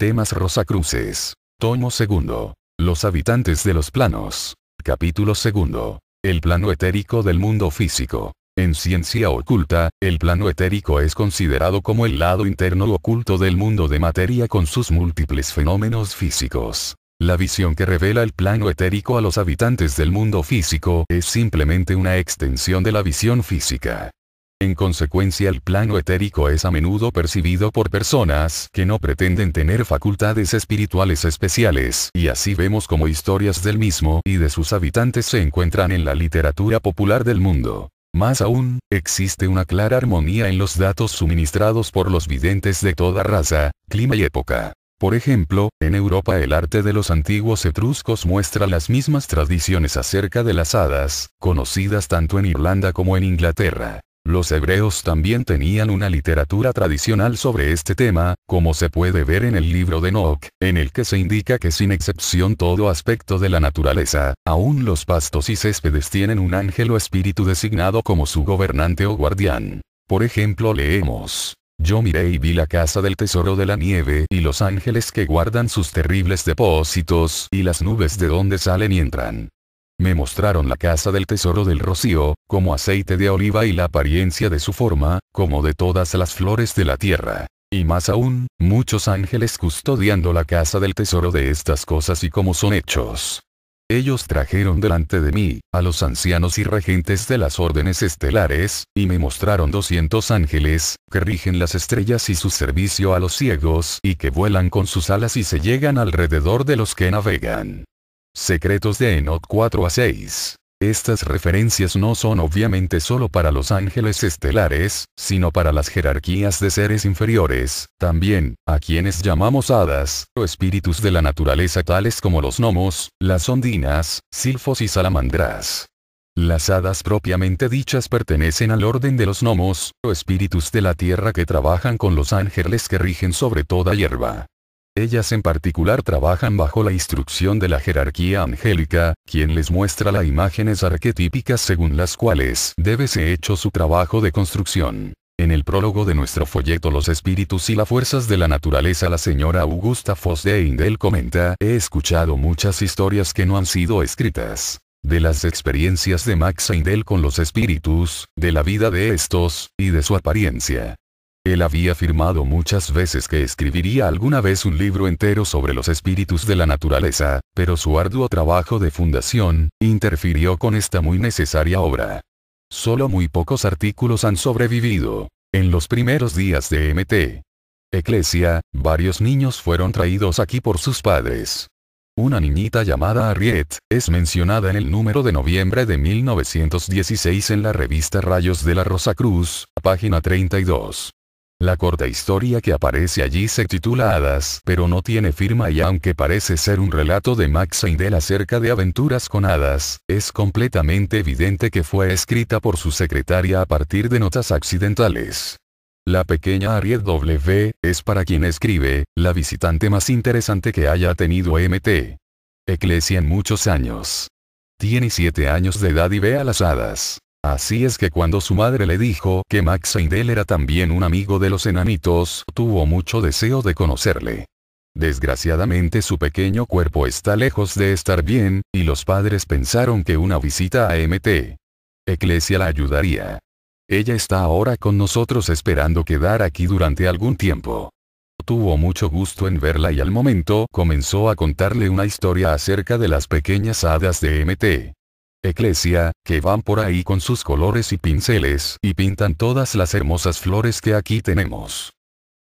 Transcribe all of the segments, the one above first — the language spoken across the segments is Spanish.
Temas Rosacruces. Tomo segundo. Los habitantes de los planos. Capítulo segundo. El plano etérico del mundo físico. En ciencia oculta, el plano etérico es considerado como el lado interno oculto del mundo de materia con sus múltiples fenómenos físicos. La visión que revela el plano etérico a los habitantes del mundo físico es simplemente una extensión de la visión física. En consecuencia el plano etérico es a menudo percibido por personas que no pretenden tener facultades espirituales especiales, y así vemos como historias del mismo y de sus habitantes se encuentran en la literatura popular del mundo. Más aún, existe una clara armonía en los datos suministrados por los videntes de toda raza, clima y época. Por ejemplo, en Europa el arte de los antiguos etruscos muestra las mismas tradiciones acerca de las hadas, conocidas tanto en Irlanda como en Inglaterra. Los hebreos también tenían una literatura tradicional sobre este tema, como se puede ver en el libro de Noc, en el que se indica que sin excepción todo aspecto de la naturaleza, aún los pastos y céspedes tienen un ángel o espíritu designado como su gobernante o guardián. Por ejemplo leemos, yo miré y vi la casa del tesoro de la nieve y los ángeles que guardan sus terribles depósitos y las nubes de donde salen y entran. Me mostraron la casa del tesoro del rocío, como aceite de oliva y la apariencia de su forma, como de todas las flores de la tierra. Y más aún, muchos ángeles custodiando la casa del tesoro de estas cosas y como son hechos. Ellos trajeron delante de mí, a los ancianos y regentes de las órdenes estelares, y me mostraron 200 ángeles, que rigen las estrellas y su servicio a los ciegos, y que vuelan con sus alas y se llegan alrededor de los que navegan. Secretos de Enoch 4 a 6. Estas referencias no son obviamente solo para los ángeles estelares, sino para las jerarquías de seres inferiores, también, a quienes llamamos hadas, o espíritus de la naturaleza tales como los gnomos, las ondinas, silfos y salamandras. Las hadas propiamente dichas pertenecen al orden de los gnomos, o espíritus de la tierra que trabajan con los ángeles que rigen sobre toda hierba. Ellas en particular trabajan bajo la instrucción de la jerarquía angélica, quien les muestra las imágenes arquetípicas según las cuales debe ser hecho su trabajo de construcción. En el prólogo de nuestro folleto Los espíritus y las fuerzas de la naturaleza la señora Augusta Foss de Indel comenta, he escuchado muchas historias que no han sido escritas. De las experiencias de Max Eindel con los espíritus, de la vida de estos, y de su apariencia. Él había afirmado muchas veces que escribiría alguna vez un libro entero sobre los espíritus de la naturaleza, pero su arduo trabajo de fundación, interfirió con esta muy necesaria obra. Solo muy pocos artículos han sobrevivido. En los primeros días de MT. Eclesia, varios niños fueron traídos aquí por sus padres. Una niñita llamada Harriet, es mencionada en el número de noviembre de 1916 en la revista Rayos de la Rosa Cruz, página 32. La corta historia que aparece allí se titula Hadas, pero no tiene firma y aunque parece ser un relato de Max Heindel acerca de aventuras con hadas, es completamente evidente que fue escrita por su secretaria a partir de notas accidentales. La pequeña Ariel W. es para quien escribe, la visitante más interesante que haya tenido MT. Eclesia en muchos años. Tiene 7 años de edad y ve a las hadas. Así es que cuando su madre le dijo que Max Seidel era también un amigo de los enanitos, tuvo mucho deseo de conocerle. Desgraciadamente su pequeño cuerpo está lejos de estar bien, y los padres pensaron que una visita a MT. Eclesia la ayudaría. Ella está ahora con nosotros esperando quedar aquí durante algún tiempo. Tuvo mucho gusto en verla y al momento comenzó a contarle una historia acerca de las pequeñas hadas de MT eclesia, que van por ahí con sus colores y pinceles y pintan todas las hermosas flores que aquí tenemos.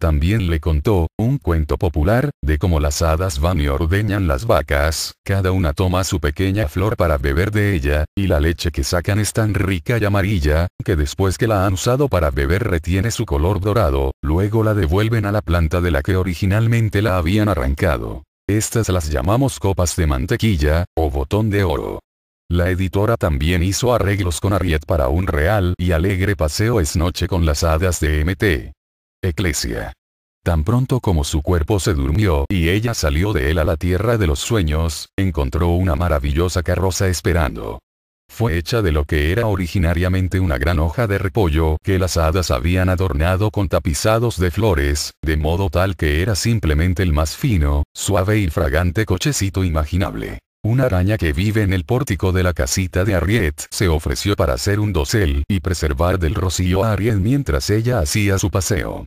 También le contó, un cuento popular, de cómo las hadas van y ordeñan las vacas, cada una toma su pequeña flor para beber de ella, y la leche que sacan es tan rica y amarilla, que después que la han usado para beber retiene su color dorado, luego la devuelven a la planta de la que originalmente la habían arrancado. Estas las llamamos copas de mantequilla, o botón de oro. La editora también hizo arreglos con Ariet para un real y alegre paseo es noche con las hadas de MT. Eclesia. Tan pronto como su cuerpo se durmió y ella salió de él a la tierra de los sueños, encontró una maravillosa carroza esperando. Fue hecha de lo que era originariamente una gran hoja de repollo que las hadas habían adornado con tapizados de flores, de modo tal que era simplemente el más fino, suave y fragante cochecito imaginable. Una araña que vive en el pórtico de la casita de Ariet se ofreció para hacer un dosel y preservar del rocío a Ariet mientras ella hacía su paseo.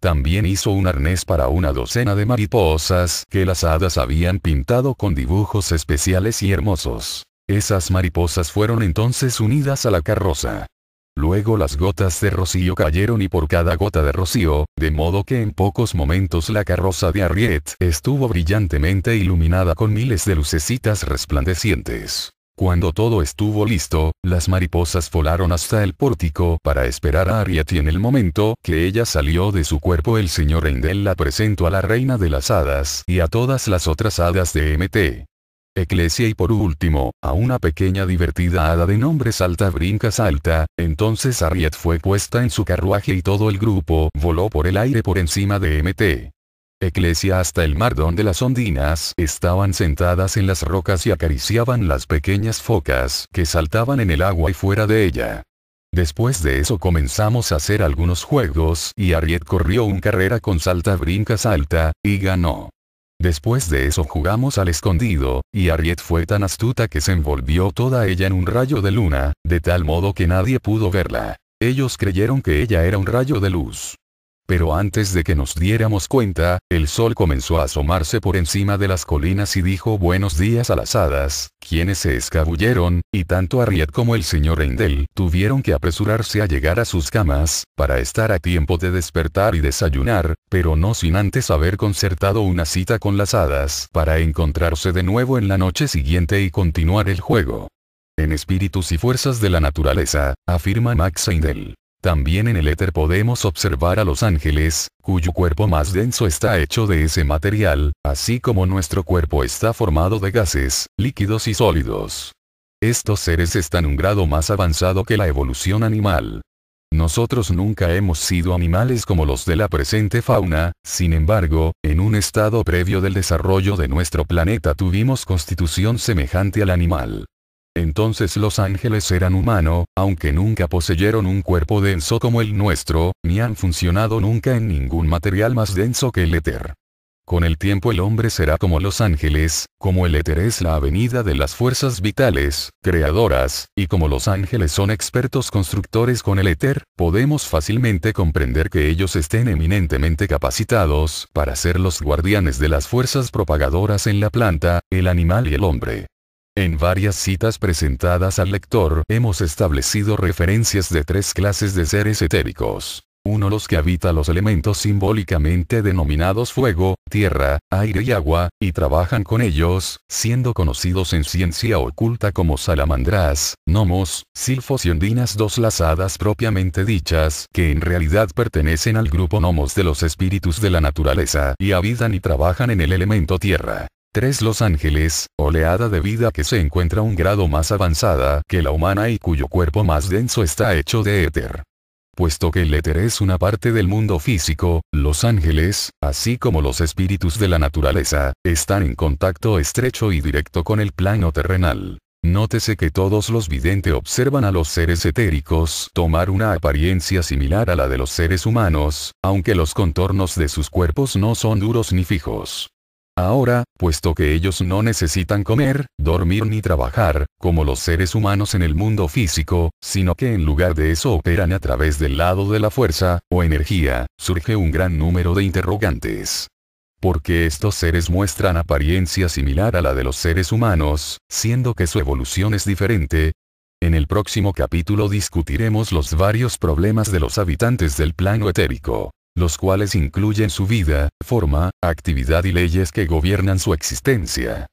También hizo un arnés para una docena de mariposas que las hadas habían pintado con dibujos especiales y hermosos. Esas mariposas fueron entonces unidas a la carroza. Luego las gotas de rocío cayeron y por cada gota de rocío, de modo que en pocos momentos la carroza de Ariet estuvo brillantemente iluminada con miles de lucecitas resplandecientes. Cuando todo estuvo listo, las mariposas volaron hasta el pórtico para esperar a Ariet y en el momento que ella salió de su cuerpo el señor Endel la presentó a la reina de las hadas y a todas las otras hadas de MT. Eclesia y por último, a una pequeña divertida hada de nombre Salta Brinca Salta, entonces Ariet fue puesta en su carruaje y todo el grupo voló por el aire por encima de MT. Eclesia hasta el mar donde las ondinas estaban sentadas en las rocas y acariciaban las pequeñas focas que saltaban en el agua y fuera de ella. Después de eso comenzamos a hacer algunos juegos y Ariet corrió un carrera con Salta Brinca Salta, y ganó. Después de eso jugamos al escondido, y Ariet fue tan astuta que se envolvió toda ella en un rayo de luna, de tal modo que nadie pudo verla. Ellos creyeron que ella era un rayo de luz pero antes de que nos diéramos cuenta, el sol comenzó a asomarse por encima de las colinas y dijo buenos días a las hadas, quienes se escabulleron, y tanto Harriet como el señor Eindel tuvieron que apresurarse a llegar a sus camas, para estar a tiempo de despertar y desayunar, pero no sin antes haber concertado una cita con las hadas para encontrarse de nuevo en la noche siguiente y continuar el juego. En espíritus y fuerzas de la naturaleza, afirma Max Eindel. También en el éter podemos observar a los ángeles, cuyo cuerpo más denso está hecho de ese material, así como nuestro cuerpo está formado de gases, líquidos y sólidos. Estos seres están un grado más avanzado que la evolución animal. Nosotros nunca hemos sido animales como los de la presente fauna, sin embargo, en un estado previo del desarrollo de nuestro planeta tuvimos constitución semejante al animal. Entonces los ángeles eran humano, aunque nunca poseyeron un cuerpo denso como el nuestro, ni han funcionado nunca en ningún material más denso que el éter. Con el tiempo el hombre será como los ángeles, como el éter es la avenida de las fuerzas vitales, creadoras, y como los ángeles son expertos constructores con el éter, podemos fácilmente comprender que ellos estén eminentemente capacitados para ser los guardianes de las fuerzas propagadoras en la planta, el animal y el hombre. En varias citas presentadas al lector hemos establecido referencias de tres clases de seres etéricos. Uno los que habita los elementos simbólicamente denominados fuego, tierra, aire y agua, y trabajan con ellos, siendo conocidos en ciencia oculta como salamandras, gnomos, silfos y ondinas dos lazadas propiamente dichas, que en realidad pertenecen al grupo gnomos de los espíritus de la naturaleza y habitan y trabajan en el elemento tierra. 3. Los ángeles, oleada de vida que se encuentra un grado más avanzada que la humana y cuyo cuerpo más denso está hecho de éter. Puesto que el éter es una parte del mundo físico, los ángeles, así como los espíritus de la naturaleza, están en contacto estrecho y directo con el plano terrenal. Nótese que todos los videntes observan a los seres etéricos tomar una apariencia similar a la de los seres humanos, aunque los contornos de sus cuerpos no son duros ni fijos. Ahora, puesto que ellos no necesitan comer, dormir ni trabajar, como los seres humanos en el mundo físico, sino que en lugar de eso operan a través del lado de la fuerza, o energía, surge un gran número de interrogantes. Porque estos seres muestran apariencia similar a la de los seres humanos, siendo que su evolución es diferente, en el próximo capítulo discutiremos los varios problemas de los habitantes del plano etérico los cuales incluyen su vida, forma, actividad y leyes que gobiernan su existencia.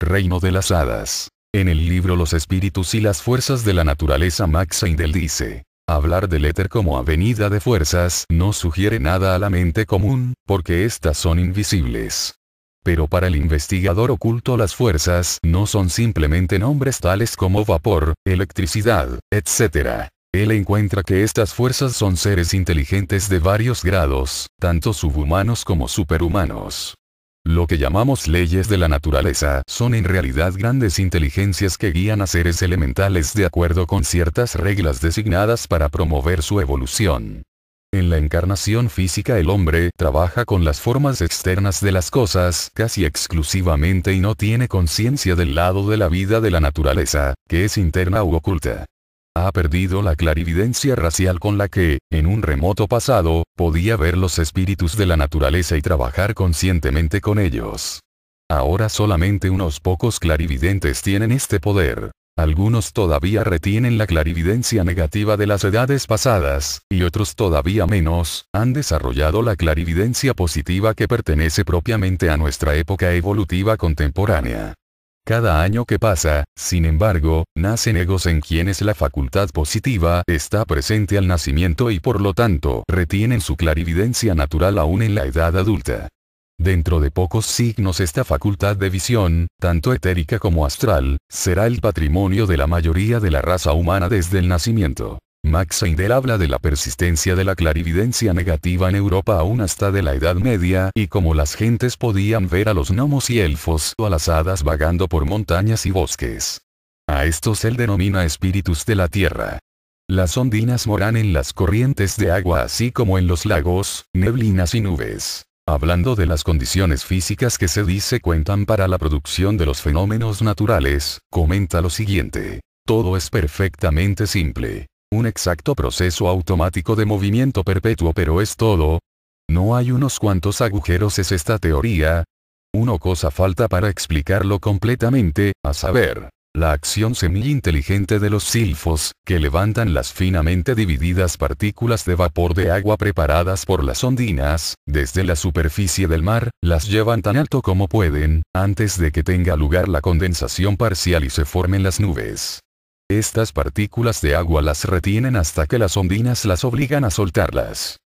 Reino de las Hadas. En el libro Los espíritus y las fuerzas de la naturaleza Max Heindel dice, hablar del éter como avenida de fuerzas no sugiere nada a la mente común, porque éstas son invisibles. Pero para el investigador oculto las fuerzas no son simplemente nombres tales como vapor, electricidad, etc. Él encuentra que estas fuerzas son seres inteligentes de varios grados, tanto subhumanos como superhumanos. Lo que llamamos leyes de la naturaleza son en realidad grandes inteligencias que guían a seres elementales de acuerdo con ciertas reglas designadas para promover su evolución. En la encarnación física el hombre trabaja con las formas externas de las cosas casi exclusivamente y no tiene conciencia del lado de la vida de la naturaleza, que es interna u oculta ha perdido la clarividencia racial con la que, en un remoto pasado, podía ver los espíritus de la naturaleza y trabajar conscientemente con ellos. Ahora solamente unos pocos clarividentes tienen este poder. Algunos todavía retienen la clarividencia negativa de las edades pasadas, y otros todavía menos, han desarrollado la clarividencia positiva que pertenece propiamente a nuestra época evolutiva contemporánea. Cada año que pasa, sin embargo, nacen egos en quienes la facultad positiva está presente al nacimiento y por lo tanto retienen su clarividencia natural aún en la edad adulta. Dentro de pocos signos esta facultad de visión, tanto etérica como astral, será el patrimonio de la mayoría de la raza humana desde el nacimiento. Max Seindel habla de la persistencia de la clarividencia negativa en Europa aún hasta de la Edad Media y cómo las gentes podían ver a los gnomos y elfos o a las hadas vagando por montañas y bosques. A estos él denomina espíritus de la tierra. Las ondinas moran en las corrientes de agua así como en los lagos, neblinas y nubes. Hablando de las condiciones físicas que se dice cuentan para la producción de los fenómenos naturales, comenta lo siguiente. Todo es perfectamente simple un exacto proceso automático de movimiento perpetuo pero es todo. No hay unos cuantos agujeros es esta teoría. Una cosa falta para explicarlo completamente, a saber, la acción semi-inteligente de los silfos, que levantan las finamente divididas partículas de vapor de agua preparadas por las ondinas, desde la superficie del mar, las llevan tan alto como pueden, antes de que tenga lugar la condensación parcial y se formen las nubes. Estas partículas de agua las retienen hasta que las ondinas las obligan a soltarlas.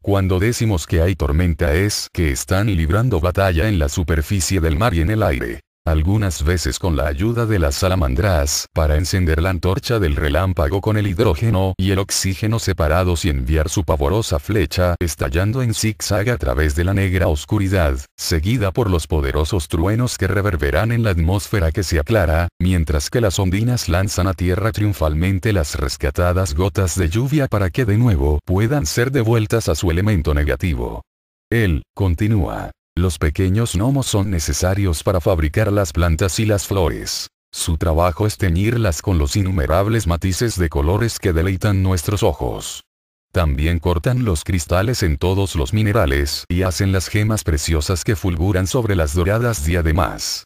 Cuando decimos que hay tormenta es que están librando batalla en la superficie del mar y en el aire algunas veces con la ayuda de las salamandras, para encender la antorcha del relámpago con el hidrógeno y el oxígeno separados y enviar su pavorosa flecha estallando en zigzag a través de la negra oscuridad, seguida por los poderosos truenos que reverberan en la atmósfera que se aclara, mientras que las ondinas lanzan a tierra triunfalmente las rescatadas gotas de lluvia para que de nuevo puedan ser devueltas a su elemento negativo. Él, continúa, los pequeños gnomos son necesarios para fabricar las plantas y las flores. Su trabajo es teñirlas con los innumerables matices de colores que deleitan nuestros ojos. También cortan los cristales en todos los minerales y hacen las gemas preciosas que fulguran sobre las doradas además.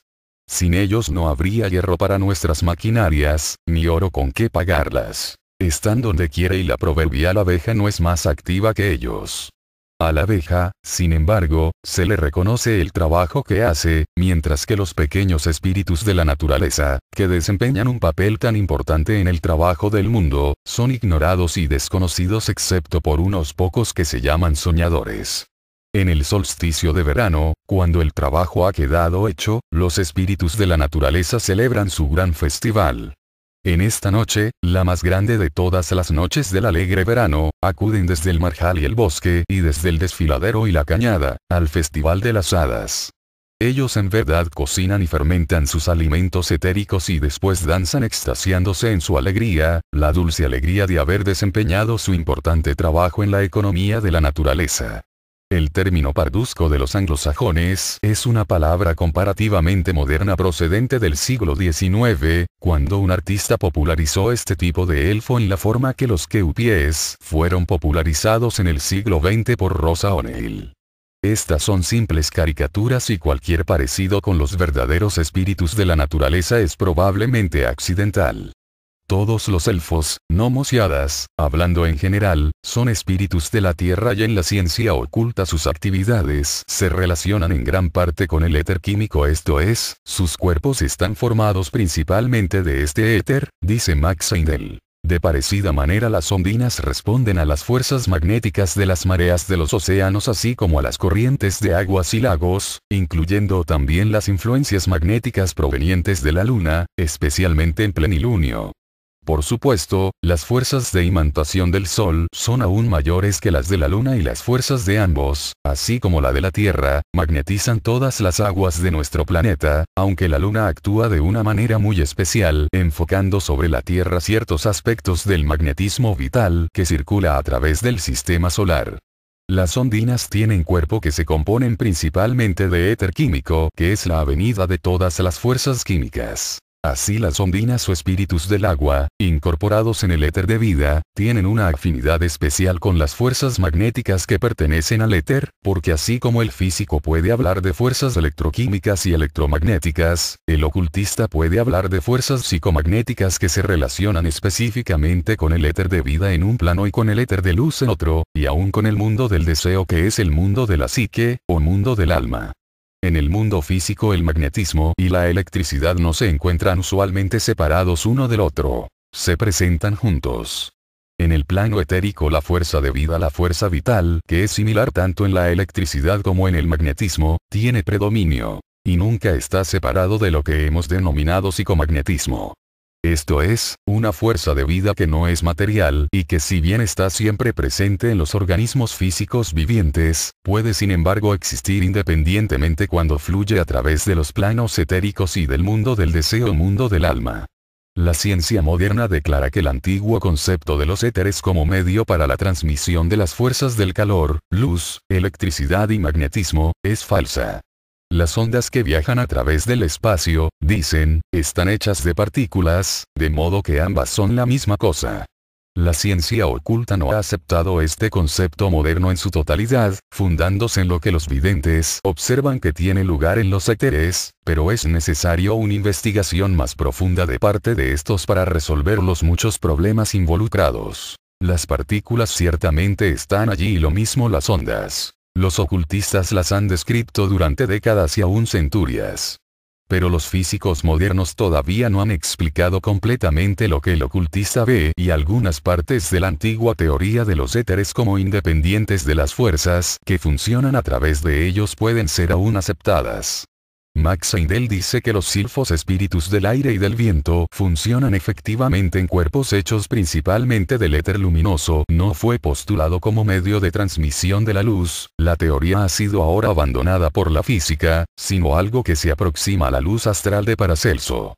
Sin ellos no habría hierro para nuestras maquinarias, ni oro con qué pagarlas. Están donde quiere y la proverbial abeja no es más activa que ellos. A la abeja, sin embargo, se le reconoce el trabajo que hace, mientras que los pequeños espíritus de la naturaleza, que desempeñan un papel tan importante en el trabajo del mundo, son ignorados y desconocidos excepto por unos pocos que se llaman soñadores. En el solsticio de verano, cuando el trabajo ha quedado hecho, los espíritus de la naturaleza celebran su gran festival. En esta noche, la más grande de todas las noches del alegre verano, acuden desde el marjal y el bosque y desde el desfiladero y la cañada, al Festival de las Hadas. Ellos en verdad cocinan y fermentan sus alimentos etéricos y después danzan extasiándose en su alegría, la dulce alegría de haber desempeñado su importante trabajo en la economía de la naturaleza. El término pardusco de los anglosajones es una palabra comparativamente moderna procedente del siglo XIX, cuando un artista popularizó este tipo de elfo en la forma que los queupies fueron popularizados en el siglo XX por Rosa O'Neill. Estas son simples caricaturas y cualquier parecido con los verdaderos espíritus de la naturaleza es probablemente accidental. Todos los elfos, no y hablando en general, son espíritus de la Tierra y en la ciencia oculta sus actividades se relacionan en gran parte con el éter químico, esto es, sus cuerpos están formados principalmente de este éter, dice Max Heindel. De parecida manera las ondinas responden a las fuerzas magnéticas de las mareas de los océanos así como a las corrientes de aguas y lagos, incluyendo también las influencias magnéticas provenientes de la Luna, especialmente en plenilunio. Por supuesto, las fuerzas de imantación del Sol son aún mayores que las de la Luna y las fuerzas de ambos, así como la de la Tierra, magnetizan todas las aguas de nuestro planeta, aunque la Luna actúa de una manera muy especial, enfocando sobre la Tierra ciertos aspectos del magnetismo vital que circula a través del sistema solar. Las ondinas tienen cuerpo que se componen principalmente de éter químico, que es la avenida de todas las fuerzas químicas. Así las ondinas o espíritus del agua, incorporados en el éter de vida, tienen una afinidad especial con las fuerzas magnéticas que pertenecen al éter, porque así como el físico puede hablar de fuerzas electroquímicas y electromagnéticas, el ocultista puede hablar de fuerzas psicomagnéticas que se relacionan específicamente con el éter de vida en un plano y con el éter de luz en otro, y aún con el mundo del deseo que es el mundo de la psique, o mundo del alma. En el mundo físico el magnetismo y la electricidad no se encuentran usualmente separados uno del otro. Se presentan juntos. En el plano etérico la fuerza de vida, la fuerza vital, que es similar tanto en la electricidad como en el magnetismo, tiene predominio. Y nunca está separado de lo que hemos denominado psicomagnetismo. Esto es, una fuerza de vida que no es material y que si bien está siempre presente en los organismos físicos vivientes, puede sin embargo existir independientemente cuando fluye a través de los planos etéricos y del mundo del deseo mundo del alma. La ciencia moderna declara que el antiguo concepto de los éteres como medio para la transmisión de las fuerzas del calor, luz, electricidad y magnetismo, es falsa. Las ondas que viajan a través del espacio, dicen, están hechas de partículas, de modo que ambas son la misma cosa. La ciencia oculta no ha aceptado este concepto moderno en su totalidad, fundándose en lo que los videntes observan que tiene lugar en los éteres, pero es necesario una investigación más profunda de parte de estos para resolver los muchos problemas involucrados. Las partículas ciertamente están allí y lo mismo las ondas. Los ocultistas las han descrito durante décadas y aún centurias. Pero los físicos modernos todavía no han explicado completamente lo que el ocultista ve y algunas partes de la antigua teoría de los éteres como independientes de las fuerzas que funcionan a través de ellos pueden ser aún aceptadas. Max Seindel dice que los silfos espíritus del aire y del viento funcionan efectivamente en cuerpos hechos principalmente del éter luminoso, no fue postulado como medio de transmisión de la luz, la teoría ha sido ahora abandonada por la física, sino algo que se aproxima a la luz astral de Paracelso.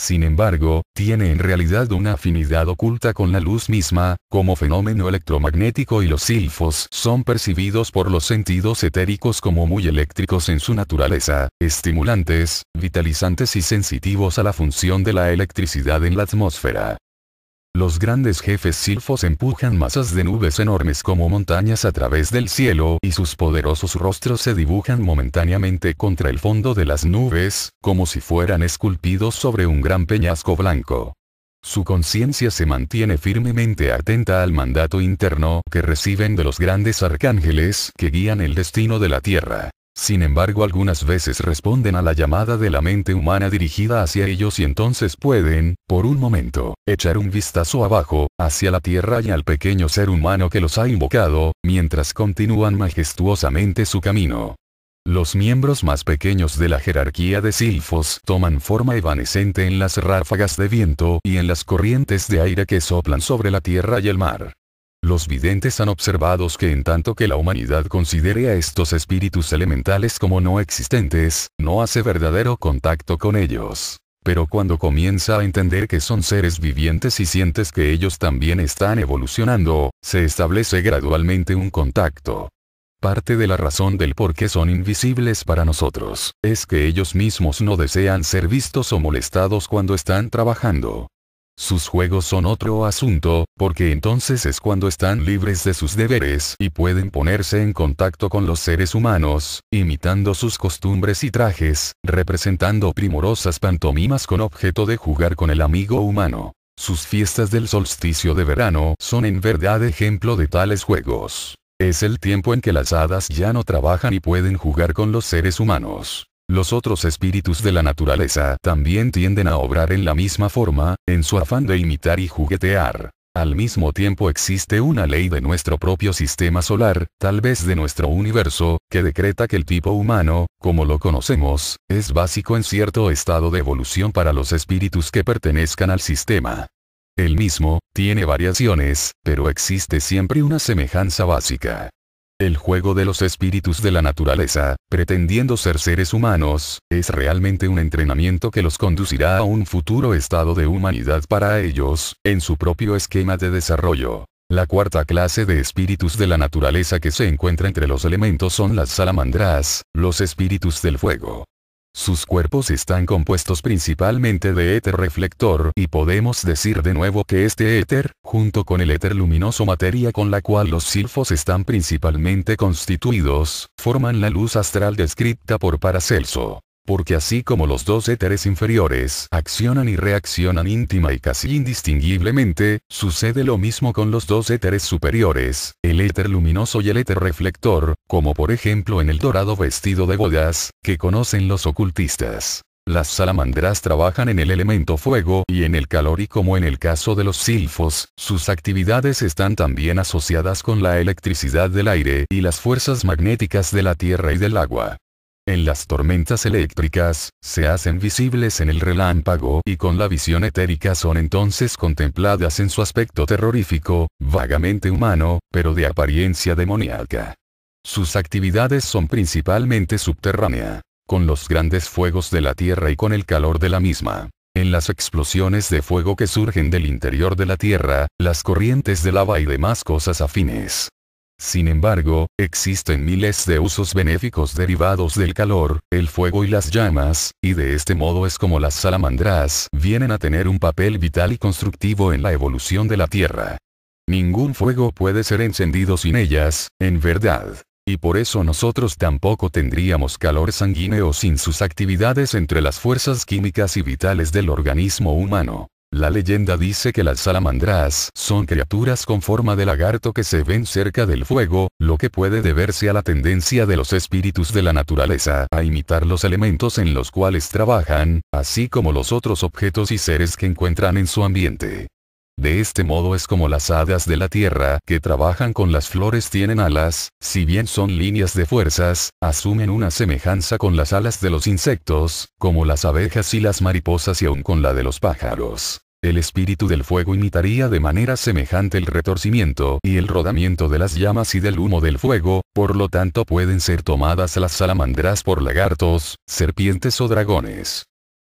Sin embargo, tiene en realidad una afinidad oculta con la luz misma, como fenómeno electromagnético y los silfos son percibidos por los sentidos etéricos como muy eléctricos en su naturaleza, estimulantes, vitalizantes y sensitivos a la función de la electricidad en la atmósfera. Los grandes jefes silfos empujan masas de nubes enormes como montañas a través del cielo y sus poderosos rostros se dibujan momentáneamente contra el fondo de las nubes, como si fueran esculpidos sobre un gran peñasco blanco. Su conciencia se mantiene firmemente atenta al mandato interno que reciben de los grandes arcángeles que guían el destino de la tierra. Sin embargo algunas veces responden a la llamada de la mente humana dirigida hacia ellos y entonces pueden, por un momento, echar un vistazo abajo, hacia la tierra y al pequeño ser humano que los ha invocado, mientras continúan majestuosamente su camino. Los miembros más pequeños de la jerarquía de silfos toman forma evanescente en las ráfagas de viento y en las corrientes de aire que soplan sobre la tierra y el mar. Los videntes han observado que en tanto que la humanidad considere a estos espíritus elementales como no existentes, no hace verdadero contacto con ellos. Pero cuando comienza a entender que son seres vivientes y sientes que ellos también están evolucionando, se establece gradualmente un contacto. Parte de la razón del por qué son invisibles para nosotros, es que ellos mismos no desean ser vistos o molestados cuando están trabajando. Sus juegos son otro asunto, porque entonces es cuando están libres de sus deberes y pueden ponerse en contacto con los seres humanos, imitando sus costumbres y trajes, representando primorosas pantomimas con objeto de jugar con el amigo humano. Sus fiestas del solsticio de verano son en verdad ejemplo de tales juegos. Es el tiempo en que las hadas ya no trabajan y pueden jugar con los seres humanos. Los otros espíritus de la naturaleza también tienden a obrar en la misma forma, en su afán de imitar y juguetear. Al mismo tiempo existe una ley de nuestro propio sistema solar, tal vez de nuestro universo, que decreta que el tipo humano, como lo conocemos, es básico en cierto estado de evolución para los espíritus que pertenezcan al sistema. El mismo, tiene variaciones, pero existe siempre una semejanza básica. El juego de los espíritus de la naturaleza, pretendiendo ser seres humanos, es realmente un entrenamiento que los conducirá a un futuro estado de humanidad para ellos, en su propio esquema de desarrollo. La cuarta clase de espíritus de la naturaleza que se encuentra entre los elementos son las salamandras, los espíritus del fuego. Sus cuerpos están compuestos principalmente de éter reflector y podemos decir de nuevo que este éter, junto con el éter luminoso materia con la cual los silfos están principalmente constituidos, forman la luz astral descrita por Paracelso. Porque así como los dos éteres inferiores accionan y reaccionan íntima y casi indistinguiblemente, sucede lo mismo con los dos éteres superiores, el éter luminoso y el éter reflector, como por ejemplo en el dorado vestido de bodas, que conocen los ocultistas. Las salamandras trabajan en el elemento fuego y en el calor y como en el caso de los silfos, sus actividades están también asociadas con la electricidad del aire y las fuerzas magnéticas de la tierra y del agua. En las tormentas eléctricas, se hacen visibles en el relámpago y con la visión etérica son entonces contempladas en su aspecto terrorífico, vagamente humano, pero de apariencia demoníaca. Sus actividades son principalmente subterránea, con los grandes fuegos de la Tierra y con el calor de la misma. En las explosiones de fuego que surgen del interior de la Tierra, las corrientes de lava y demás cosas afines. Sin embargo, existen miles de usos benéficos derivados del calor, el fuego y las llamas, y de este modo es como las salamandras vienen a tener un papel vital y constructivo en la evolución de la Tierra. Ningún fuego puede ser encendido sin ellas, en verdad. Y por eso nosotros tampoco tendríamos calor sanguíneo sin sus actividades entre las fuerzas químicas y vitales del organismo humano. La leyenda dice que las salamandras son criaturas con forma de lagarto que se ven cerca del fuego, lo que puede deberse a la tendencia de los espíritus de la naturaleza a imitar los elementos en los cuales trabajan, así como los otros objetos y seres que encuentran en su ambiente. De este modo es como las hadas de la tierra que trabajan con las flores tienen alas, si bien son líneas de fuerzas, asumen una semejanza con las alas de los insectos, como las abejas y las mariposas y aún con la de los pájaros. El espíritu del fuego imitaría de manera semejante el retorcimiento y el rodamiento de las llamas y del humo del fuego, por lo tanto pueden ser tomadas las salamandras por lagartos, serpientes o dragones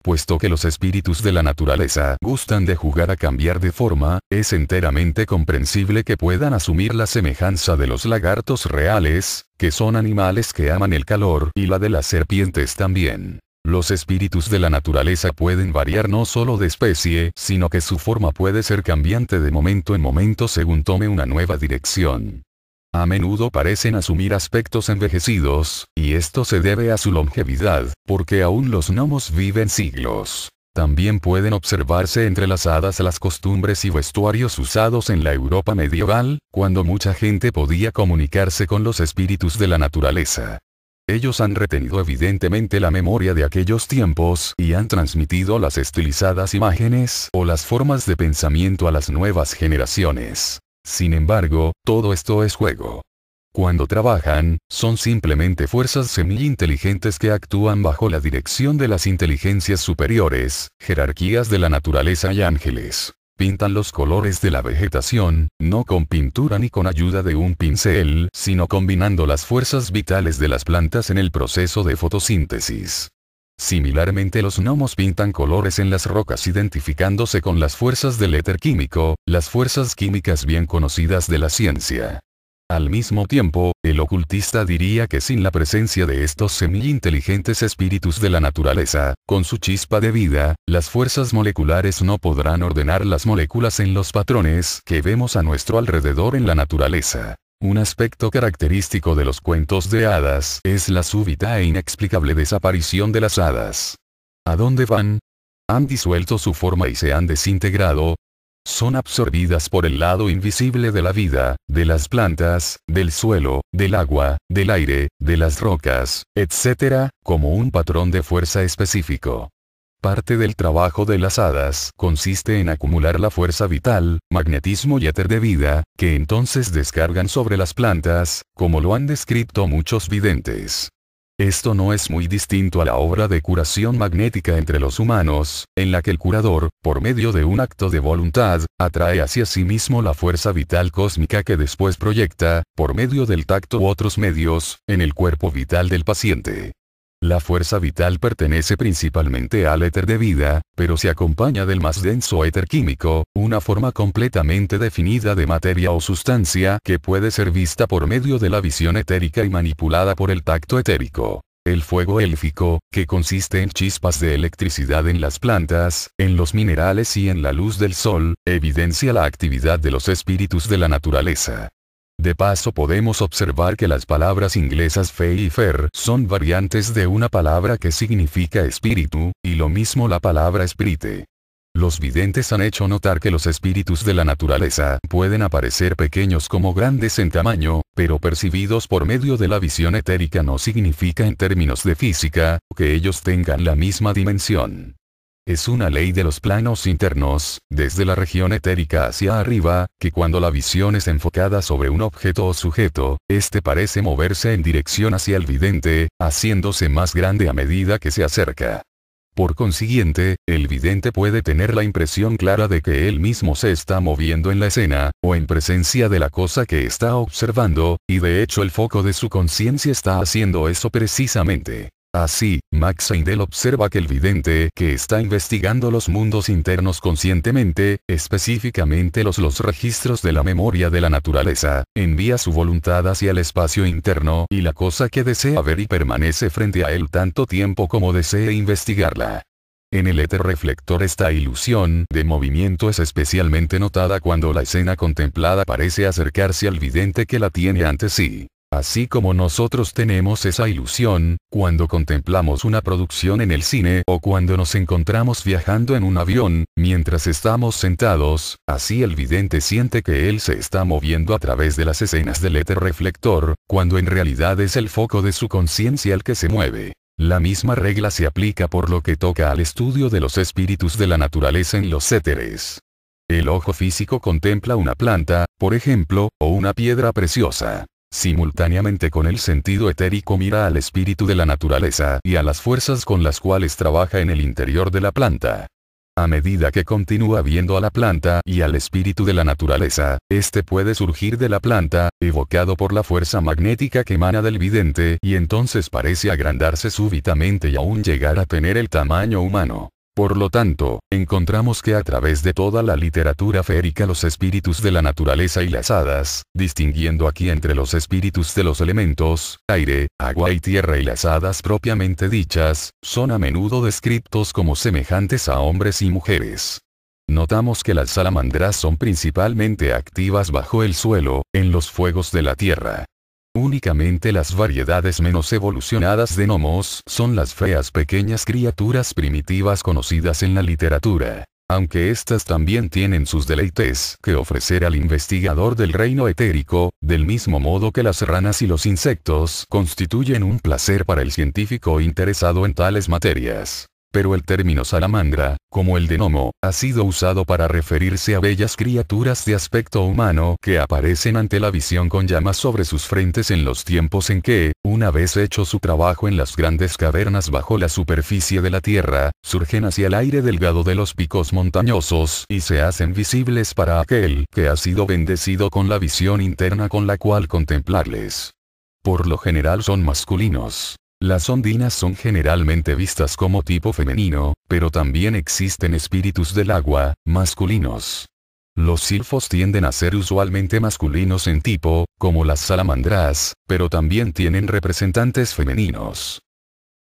puesto que los espíritus de la naturaleza gustan de jugar a cambiar de forma, es enteramente comprensible que puedan asumir la semejanza de los lagartos reales, que son animales que aman el calor, y la de las serpientes también. Los espíritus de la naturaleza pueden variar no solo de especie, sino que su forma puede ser cambiante de momento en momento según tome una nueva dirección. A menudo parecen asumir aspectos envejecidos, y esto se debe a su longevidad, porque aún los gnomos viven siglos. También pueden observarse entrelazadas las costumbres y vestuarios usados en la Europa medieval, cuando mucha gente podía comunicarse con los espíritus de la naturaleza. Ellos han retenido evidentemente la memoria de aquellos tiempos y han transmitido las estilizadas imágenes o las formas de pensamiento a las nuevas generaciones. Sin embargo, todo esto es juego. Cuando trabajan, son simplemente fuerzas semi-inteligentes que actúan bajo la dirección de las inteligencias superiores, jerarquías de la naturaleza y ángeles. Pintan los colores de la vegetación, no con pintura ni con ayuda de un pincel, sino combinando las fuerzas vitales de las plantas en el proceso de fotosíntesis. Similarmente los gnomos pintan colores en las rocas identificándose con las fuerzas del éter químico, las fuerzas químicas bien conocidas de la ciencia. Al mismo tiempo, el ocultista diría que sin la presencia de estos semi-inteligentes espíritus de la naturaleza, con su chispa de vida, las fuerzas moleculares no podrán ordenar las moléculas en los patrones que vemos a nuestro alrededor en la naturaleza. Un aspecto característico de los cuentos de hadas es la súbita e inexplicable desaparición de las hadas. ¿A dónde van? Han disuelto su forma y se han desintegrado. Son absorbidas por el lado invisible de la vida, de las plantas, del suelo, del agua, del aire, de las rocas, etc., como un patrón de fuerza específico. Parte del trabajo de las hadas consiste en acumular la fuerza vital, magnetismo y éter de vida, que entonces descargan sobre las plantas, como lo han descrito muchos videntes. Esto no es muy distinto a la obra de curación magnética entre los humanos, en la que el curador, por medio de un acto de voluntad, atrae hacia sí mismo la fuerza vital cósmica que después proyecta, por medio del tacto u otros medios, en el cuerpo vital del paciente. La fuerza vital pertenece principalmente al éter de vida, pero se acompaña del más denso éter químico, una forma completamente definida de materia o sustancia que puede ser vista por medio de la visión etérica y manipulada por el tacto etérico. El fuego élfico, que consiste en chispas de electricidad en las plantas, en los minerales y en la luz del sol, evidencia la actividad de los espíritus de la naturaleza. De paso podemos observar que las palabras inglesas fe y fer son variantes de una palabra que significa espíritu, y lo mismo la palabra espíritu Los videntes han hecho notar que los espíritus de la naturaleza pueden aparecer pequeños como grandes en tamaño, pero percibidos por medio de la visión etérica no significa en términos de física, que ellos tengan la misma dimensión. Es una ley de los planos internos, desde la región etérica hacia arriba, que cuando la visión es enfocada sobre un objeto o sujeto, éste parece moverse en dirección hacia el vidente, haciéndose más grande a medida que se acerca. Por consiguiente, el vidente puede tener la impresión clara de que él mismo se está moviendo en la escena, o en presencia de la cosa que está observando, y de hecho el foco de su conciencia está haciendo eso precisamente. Así, Max Eindel observa que el vidente que está investigando los mundos internos conscientemente, específicamente los, los registros de la memoria de la naturaleza, envía su voluntad hacia el espacio interno y la cosa que desea ver y permanece frente a él tanto tiempo como desee investigarla. En el éter reflector esta ilusión de movimiento es especialmente notada cuando la escena contemplada parece acercarse al vidente que la tiene ante sí. Así como nosotros tenemos esa ilusión, cuando contemplamos una producción en el cine o cuando nos encontramos viajando en un avión, mientras estamos sentados, así el vidente siente que él se está moviendo a través de las escenas del éter reflector, cuando en realidad es el foco de su conciencia el que se mueve. La misma regla se aplica por lo que toca al estudio de los espíritus de la naturaleza en los éteres. El ojo físico contempla una planta, por ejemplo, o una piedra preciosa. Simultáneamente con el sentido etérico mira al espíritu de la naturaleza y a las fuerzas con las cuales trabaja en el interior de la planta. A medida que continúa viendo a la planta y al espíritu de la naturaleza, este puede surgir de la planta, evocado por la fuerza magnética que emana del vidente y entonces parece agrandarse súbitamente y aún llegar a tener el tamaño humano. Por lo tanto, encontramos que a través de toda la literatura férica los espíritus de la naturaleza y las hadas, distinguiendo aquí entre los espíritus de los elementos, aire, agua y tierra y las hadas propiamente dichas, son a menudo descritos como semejantes a hombres y mujeres. Notamos que las salamandras son principalmente activas bajo el suelo, en los fuegos de la tierra. Únicamente las variedades menos evolucionadas de gnomos son las feas pequeñas criaturas primitivas conocidas en la literatura. Aunque estas también tienen sus deleites que ofrecer al investigador del reino etérico, del mismo modo que las ranas y los insectos constituyen un placer para el científico interesado en tales materias pero el término salamandra, como el de gnomo, ha sido usado para referirse a bellas criaturas de aspecto humano que aparecen ante la visión con llamas sobre sus frentes en los tiempos en que, una vez hecho su trabajo en las grandes cavernas bajo la superficie de la tierra, surgen hacia el aire delgado de los picos montañosos y se hacen visibles para aquel que ha sido bendecido con la visión interna con la cual contemplarles. Por lo general son masculinos. Las ondinas son generalmente vistas como tipo femenino, pero también existen espíritus del agua, masculinos. Los silfos tienden a ser usualmente masculinos en tipo, como las salamandras, pero también tienen representantes femeninos.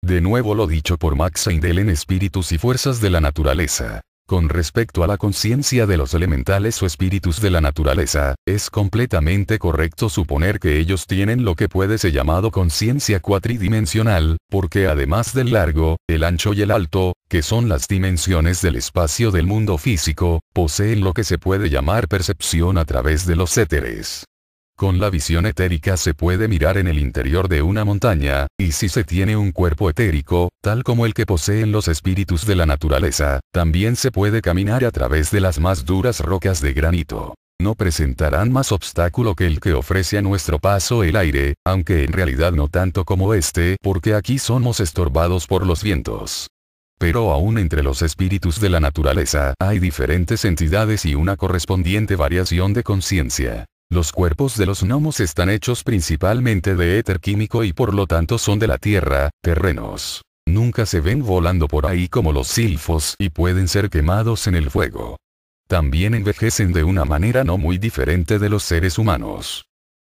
De nuevo lo dicho por Max Eindel en Espíritus y Fuerzas de la Naturaleza. Con respecto a la conciencia de los elementales o espíritus de la naturaleza, es completamente correcto suponer que ellos tienen lo que puede ser llamado conciencia cuatridimensional, porque además del largo, el ancho y el alto, que son las dimensiones del espacio del mundo físico, poseen lo que se puede llamar percepción a través de los éteres. Con la visión etérica se puede mirar en el interior de una montaña, y si se tiene un cuerpo etérico, tal como el que poseen los espíritus de la naturaleza, también se puede caminar a través de las más duras rocas de granito. No presentarán más obstáculo que el que ofrece a nuestro paso el aire, aunque en realidad no tanto como este, porque aquí somos estorbados por los vientos. Pero aún entre los espíritus de la naturaleza hay diferentes entidades y una correspondiente variación de conciencia. Los cuerpos de los gnomos están hechos principalmente de éter químico y por lo tanto son de la tierra, terrenos. Nunca se ven volando por ahí como los silfos y pueden ser quemados en el fuego. También envejecen de una manera no muy diferente de los seres humanos.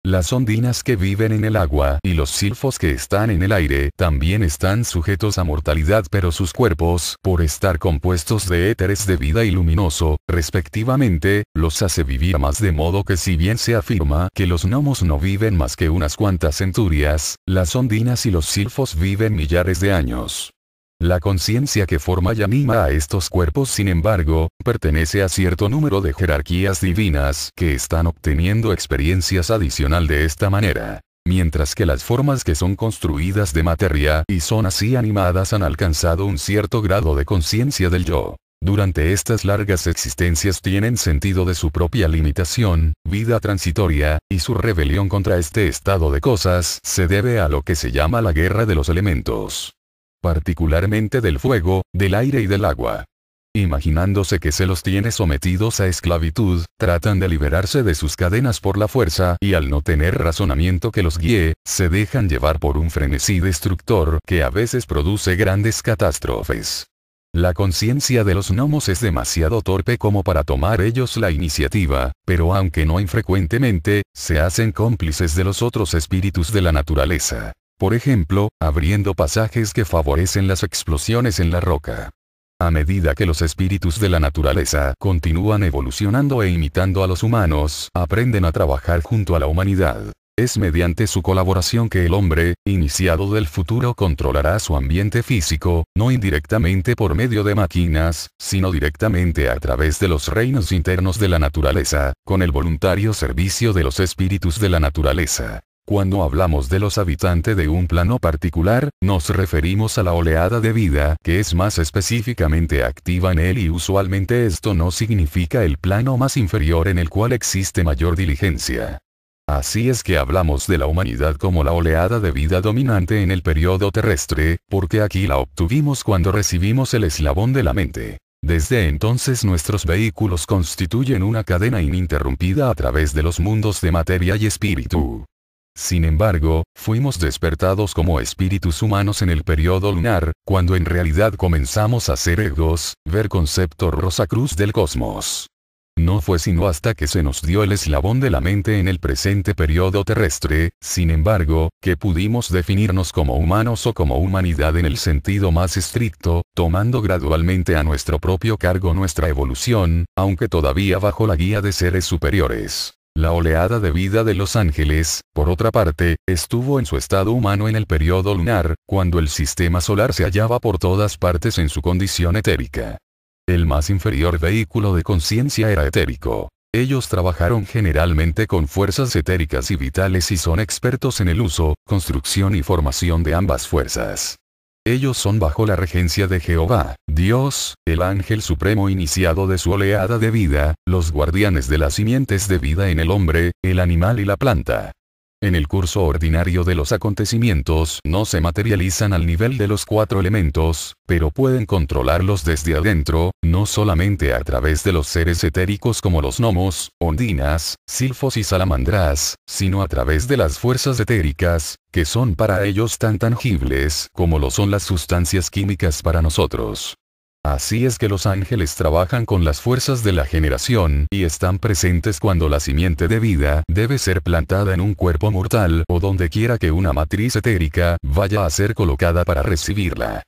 Las ondinas que viven en el agua y los silfos que están en el aire también están sujetos a mortalidad pero sus cuerpos, por estar compuestos de éteres de vida y luminoso, respectivamente, los hace vivir más de modo que si bien se afirma que los gnomos no viven más que unas cuantas centurias, las ondinas y los silfos viven millares de años. La conciencia que forma y anima a estos cuerpos sin embargo, pertenece a cierto número de jerarquías divinas que están obteniendo experiencias adicional de esta manera. Mientras que las formas que son construidas de materia y son así animadas han alcanzado un cierto grado de conciencia del yo. Durante estas largas existencias tienen sentido de su propia limitación, vida transitoria, y su rebelión contra este estado de cosas se debe a lo que se llama la guerra de los elementos particularmente del fuego, del aire y del agua. Imaginándose que se los tiene sometidos a esclavitud, tratan de liberarse de sus cadenas por la fuerza y al no tener razonamiento que los guíe, se dejan llevar por un frenesí destructor que a veces produce grandes catástrofes. La conciencia de los gnomos es demasiado torpe como para tomar ellos la iniciativa, pero aunque no infrecuentemente, se hacen cómplices de los otros espíritus de la naturaleza por ejemplo, abriendo pasajes que favorecen las explosiones en la roca. A medida que los espíritus de la naturaleza continúan evolucionando e imitando a los humanos, aprenden a trabajar junto a la humanidad. Es mediante su colaboración que el hombre, iniciado del futuro, controlará su ambiente físico, no indirectamente por medio de máquinas, sino directamente a través de los reinos internos de la naturaleza, con el voluntario servicio de los espíritus de la naturaleza. Cuando hablamos de los habitantes de un plano particular, nos referimos a la oleada de vida que es más específicamente activa en él y usualmente esto no significa el plano más inferior en el cual existe mayor diligencia. Así es que hablamos de la humanidad como la oleada de vida dominante en el periodo terrestre, porque aquí la obtuvimos cuando recibimos el eslabón de la mente. Desde entonces nuestros vehículos constituyen una cadena ininterrumpida a través de los mundos de materia y espíritu. Sin embargo, fuimos despertados como espíritus humanos en el periodo lunar, cuando en realidad comenzamos a ser egos, ver concepto Rosacruz del cosmos. No fue sino hasta que se nos dio el eslabón de la mente en el presente periodo terrestre, sin embargo, que pudimos definirnos como humanos o como humanidad en el sentido más estricto, tomando gradualmente a nuestro propio cargo nuestra evolución, aunque todavía bajo la guía de seres superiores. La oleada de vida de Los Ángeles, por otra parte, estuvo en su estado humano en el periodo lunar, cuando el sistema solar se hallaba por todas partes en su condición etérica. El más inferior vehículo de conciencia era etérico. Ellos trabajaron generalmente con fuerzas etéricas y vitales y son expertos en el uso, construcción y formación de ambas fuerzas. Ellos son bajo la regencia de Jehová, Dios, el ángel supremo iniciado de su oleada de vida, los guardianes de las simientes de vida en el hombre, el animal y la planta. En el curso ordinario de los acontecimientos no se materializan al nivel de los cuatro elementos, pero pueden controlarlos desde adentro, no solamente a través de los seres etéricos como los gnomos, ondinas, silfos y salamandras, sino a través de las fuerzas etéricas, que son para ellos tan tangibles como lo son las sustancias químicas para nosotros. Así es que los ángeles trabajan con las fuerzas de la generación y están presentes cuando la simiente de vida debe ser plantada en un cuerpo mortal o donde quiera que una matriz etérica vaya a ser colocada para recibirla.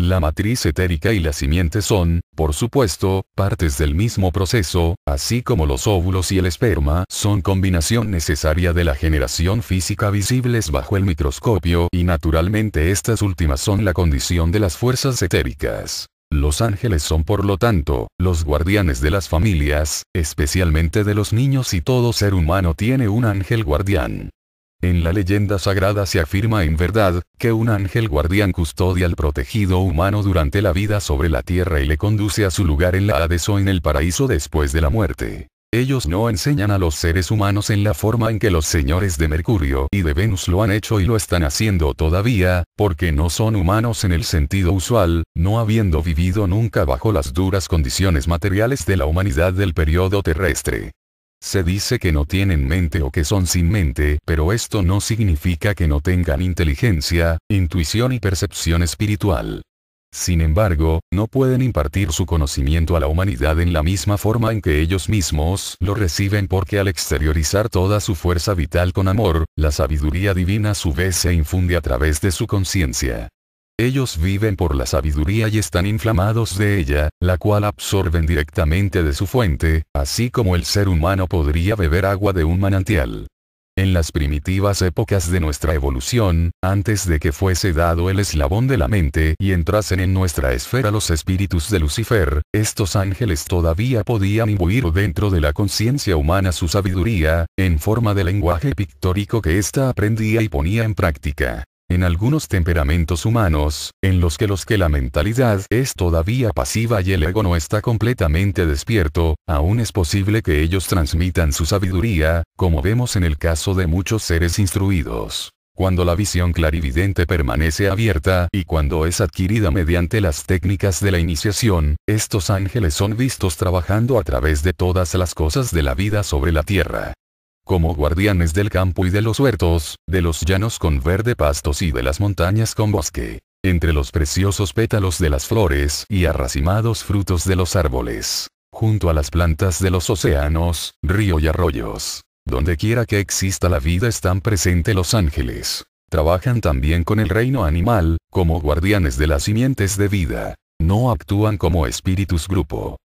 La matriz etérica y la simiente son, por supuesto, partes del mismo proceso, así como los óvulos y el esperma son combinación necesaria de la generación física visibles bajo el microscopio y naturalmente estas últimas son la condición de las fuerzas etéricas. Los ángeles son por lo tanto, los guardianes de las familias, especialmente de los niños y todo ser humano tiene un ángel guardián. En la leyenda sagrada se afirma en verdad, que un ángel guardián custodia al protegido humano durante la vida sobre la tierra y le conduce a su lugar en la Hades o en el paraíso después de la muerte. Ellos no enseñan a los seres humanos en la forma en que los señores de Mercurio y de Venus lo han hecho y lo están haciendo todavía, porque no son humanos en el sentido usual, no habiendo vivido nunca bajo las duras condiciones materiales de la humanidad del periodo terrestre. Se dice que no tienen mente o que son sin mente, pero esto no significa que no tengan inteligencia, intuición y percepción espiritual. Sin embargo, no pueden impartir su conocimiento a la humanidad en la misma forma en que ellos mismos lo reciben porque al exteriorizar toda su fuerza vital con amor, la sabiduría divina a su vez se infunde a través de su conciencia. Ellos viven por la sabiduría y están inflamados de ella, la cual absorben directamente de su fuente, así como el ser humano podría beber agua de un manantial. En las primitivas épocas de nuestra evolución, antes de que fuese dado el eslabón de la mente y entrasen en nuestra esfera los espíritus de Lucifer, estos ángeles todavía podían imbuir dentro de la conciencia humana su sabiduría, en forma de lenguaje pictórico que ésta aprendía y ponía en práctica. En algunos temperamentos humanos, en los que los que la mentalidad es todavía pasiva y el ego no está completamente despierto, aún es posible que ellos transmitan su sabiduría, como vemos en el caso de muchos seres instruidos. Cuando la visión clarividente permanece abierta y cuando es adquirida mediante las técnicas de la iniciación, estos ángeles son vistos trabajando a través de todas las cosas de la vida sobre la tierra como guardianes del campo y de los huertos, de los llanos con verde pastos y de las montañas con bosque, entre los preciosos pétalos de las flores y arracimados frutos de los árboles, junto a las plantas de los océanos, río y arroyos. Donde quiera que exista la vida están presentes los ángeles. Trabajan también con el reino animal, como guardianes de las simientes de vida. No actúan como espíritus grupo,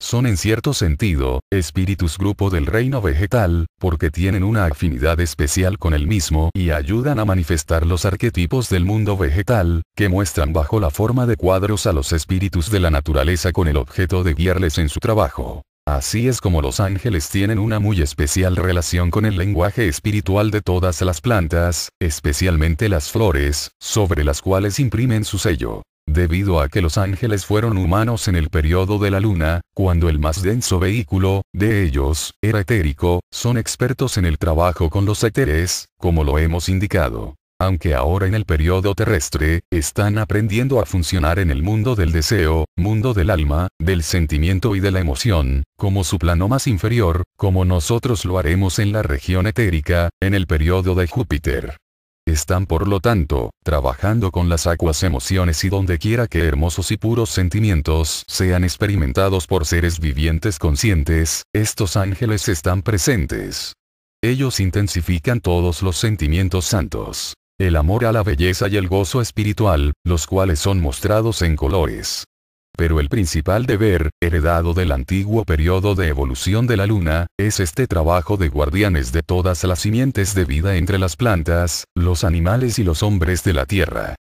son en cierto sentido, espíritus grupo del reino vegetal, porque tienen una afinidad especial con el mismo y ayudan a manifestar los arquetipos del mundo vegetal, que muestran bajo la forma de cuadros a los espíritus de la naturaleza con el objeto de guiarles en su trabajo. Así es como los ángeles tienen una muy especial relación con el lenguaje espiritual de todas las plantas, especialmente las flores, sobre las cuales imprimen su sello debido a que los ángeles fueron humanos en el periodo de la luna, cuando el más denso vehículo, de ellos, era etérico, son expertos en el trabajo con los éteres, como lo hemos indicado. Aunque ahora en el periodo terrestre, están aprendiendo a funcionar en el mundo del deseo, mundo del alma, del sentimiento y de la emoción, como su plano más inferior, como nosotros lo haremos en la región etérica, en el periodo de Júpiter. Están por lo tanto, trabajando con las acuas emociones y donde quiera que hermosos y puros sentimientos sean experimentados por seres vivientes conscientes, estos ángeles están presentes. Ellos intensifican todos los sentimientos santos. El amor a la belleza y el gozo espiritual, los cuales son mostrados en colores. Pero el principal deber, heredado del antiguo periodo de evolución de la Luna, es este trabajo de guardianes de todas las simientes de vida entre las plantas, los animales y los hombres de la Tierra.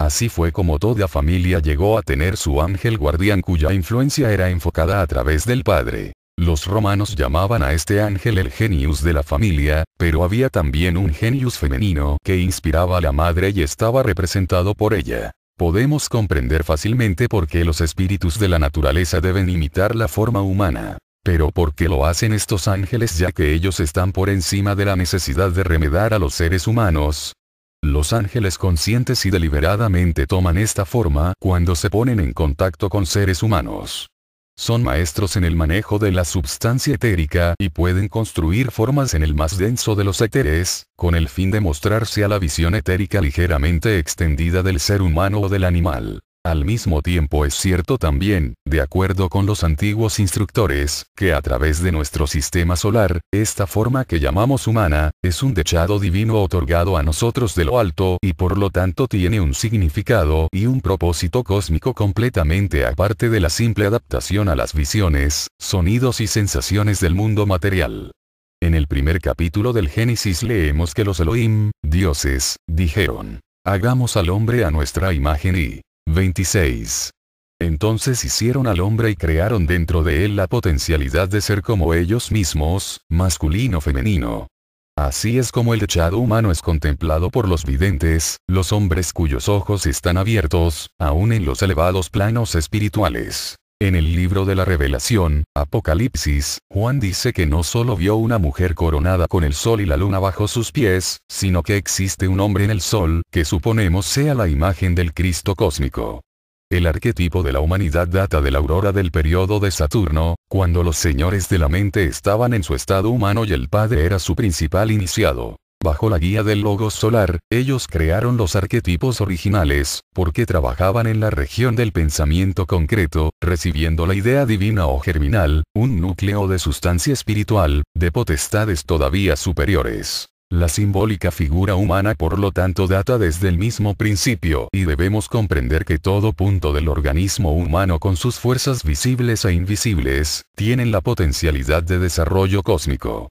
Así fue como toda familia llegó a tener su ángel guardián cuya influencia era enfocada a través del padre. Los romanos llamaban a este ángel el genius de la familia, pero había también un genius femenino que inspiraba a la madre y estaba representado por ella podemos comprender fácilmente por qué los espíritus de la naturaleza deben imitar la forma humana. Pero ¿por qué lo hacen estos ángeles ya que ellos están por encima de la necesidad de remedar a los seres humanos? Los ángeles conscientes y deliberadamente toman esta forma cuando se ponen en contacto con seres humanos. Son maestros en el manejo de la substancia etérica y pueden construir formas en el más denso de los éteres, con el fin de mostrarse a la visión etérica ligeramente extendida del ser humano o del animal. Al mismo tiempo es cierto también, de acuerdo con los antiguos instructores, que a través de nuestro sistema solar, esta forma que llamamos humana, es un dechado divino otorgado a nosotros de lo alto y por lo tanto tiene un significado y un propósito cósmico completamente aparte de la simple adaptación a las visiones, sonidos y sensaciones del mundo material. En el primer capítulo del Génesis leemos que los Elohim, dioses, dijeron, hagamos al hombre a nuestra imagen y 26. Entonces hicieron al hombre y crearon dentro de él la potencialidad de ser como ellos mismos, masculino femenino. Así es como el echado humano es contemplado por los videntes, los hombres cuyos ojos están abiertos, aún en los elevados planos espirituales. En el libro de la revelación, Apocalipsis, Juan dice que no solo vio una mujer coronada con el sol y la luna bajo sus pies, sino que existe un hombre en el sol, que suponemos sea la imagen del Cristo cósmico. El arquetipo de la humanidad data de la aurora del periodo de Saturno, cuando los señores de la mente estaban en su estado humano y el Padre era su principal iniciado. Bajo la guía del Logos Solar, ellos crearon los arquetipos originales, porque trabajaban en la región del pensamiento concreto, recibiendo la idea divina o germinal, un núcleo de sustancia espiritual, de potestades todavía superiores. La simbólica figura humana por lo tanto data desde el mismo principio y debemos comprender que todo punto del organismo humano con sus fuerzas visibles e invisibles, tienen la potencialidad de desarrollo cósmico.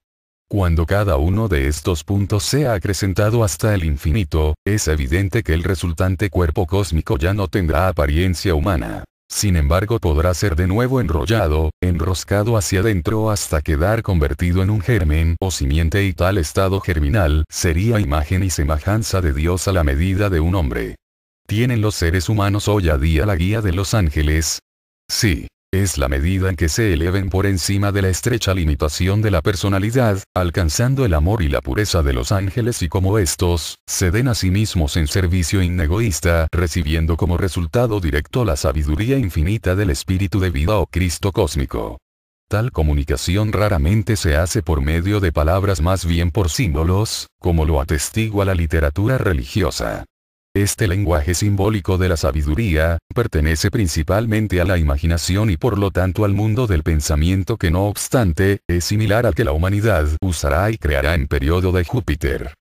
Cuando cada uno de estos puntos sea acrecentado hasta el infinito, es evidente que el resultante cuerpo cósmico ya no tendrá apariencia humana. Sin embargo podrá ser de nuevo enrollado, enroscado hacia adentro hasta quedar convertido en un germen o simiente y tal estado germinal sería imagen y semejanza de Dios a la medida de un hombre. ¿Tienen los seres humanos hoy a día la guía de los ángeles? Sí es la medida en que se eleven por encima de la estrecha limitación de la personalidad, alcanzando el amor y la pureza de los ángeles y como estos, se den a sí mismos en servicio inegoísta, recibiendo como resultado directo la sabiduría infinita del espíritu de vida o Cristo cósmico. Tal comunicación raramente se hace por medio de palabras más bien por símbolos, como lo atestigua la literatura religiosa. Este lenguaje simbólico de la sabiduría, pertenece principalmente a la imaginación y por lo tanto al mundo del pensamiento que no obstante, es similar al que la humanidad usará y creará en periodo de Júpiter.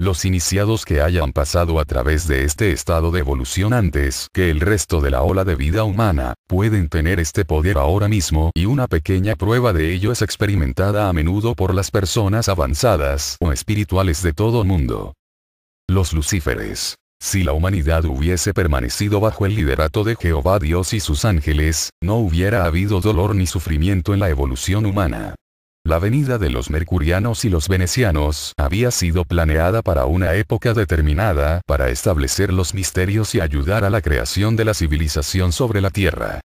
Los iniciados que hayan pasado a través de este estado de evolución antes que el resto de la ola de vida humana, pueden tener este poder ahora mismo y una pequeña prueba de ello es experimentada a menudo por las personas avanzadas o espirituales de todo el mundo. Los lucíferes. Si la humanidad hubiese permanecido bajo el liderato de Jehová Dios y sus ángeles, no hubiera habido dolor ni sufrimiento en la evolución humana. La venida de los mercurianos y los venecianos había sido planeada para una época determinada para establecer los misterios y ayudar a la creación de la civilización sobre la Tierra